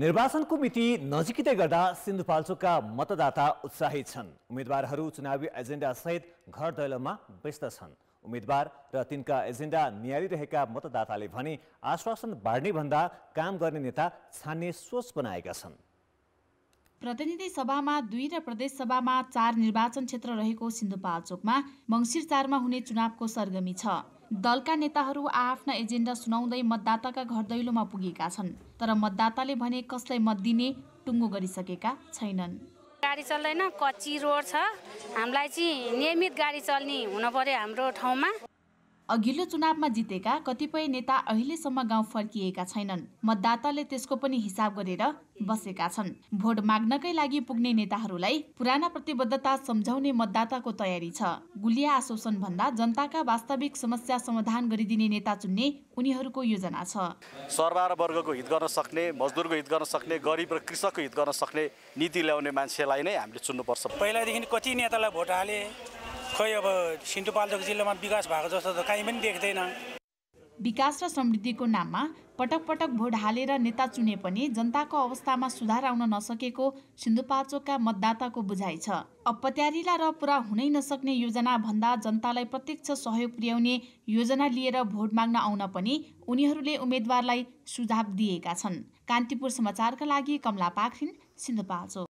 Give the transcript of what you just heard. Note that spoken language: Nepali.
निर्वाचनको मिति नजिकै गर्दा सिन्धुपाल्चोकका मतदाता उत्साहित छन् उम्मेद्वारहरू चुनावी एजेन्डासहित घर दैलोमा व्यस्त छन् उम्मेद्वार र तिनका एजेन्डा नियालिरहेका मतदाताले भने आश्वासन बाँड्ने भन्दा काम गर्ने नेता छान्ने सोच बनाएका छन् प्रतिनिधि सभामा दुई र प्रदेश सभामा चार निर्वाचन क्षेत्र रहेको सिन्धुपाल्चोकमा मङ्सिर चारमा हुने चुनावको सरगमी छ दलका नेताहरू आआफ्ना एजेन्डा सुनाउँदै मतदाताका घर दैलोमा पुगेका छन् तर मतदाताले भने कसलाई मत दिने टुङ्गो गरिसकेका छैनन् गाडी चल्दैन कच्ची रोड छ हामीलाई चाहिँ नियमित गाडी चल्ने हुनु पर्यो हाम्रो ठाउँमा अघिल्लो चुनावमा जितेका कतिपय नेता अहिलेसम्म गाउँ फर्किएका छैनन् मतदाताले त्यसको पनि हिसाब गरेर बसेका छन् भोट माग्नकै लागि पुग्ने नेताहरूलाई पुराना प्रतिबद्धता सम्झाउने मतदाताको तयारी छ गुलिया आश्वासन भन्दा जनताका वास्तविक समस्या समाधान गरिदिने नेता चुन्ने उनीहरूको योजना छ सरबार वर्गको हित गर्न सक्ने मजदुरको हित गर्न सक्ने गरिब र कृषकको हित गर्न सक्ने नीति ल्याउने मान्छेलाई नै हामीले चुन्नुपर्छ पहिलादेखि कति नेतालाई भोट हाले खै अब सिन्धुपाल्चोक जिल्लामा विकास भएको जस्तो त कहीँ पनि देख्दैन विकास र समृद्धिको नाममा पटक पटक भोट हालेर नेता चुने पनि जनताको अवस्थामा सुधार आउन नसकेको सिन्धुपाल्चोकका मतदाताको बुझाइ छ अपत्यारिला र पुरा हुनै नसक्ने योजना भन्दा जनतालाई प्रत्यक्ष सहयोग पुर्याउने योजना लिएर भोट माग्न आउन पनि उनीहरूले उम्मेद्वारलाई सुझाव दिएका छन् कान्तिपुर समाचारका लागि कमला पाखरिन सिन्धुपाल्चोक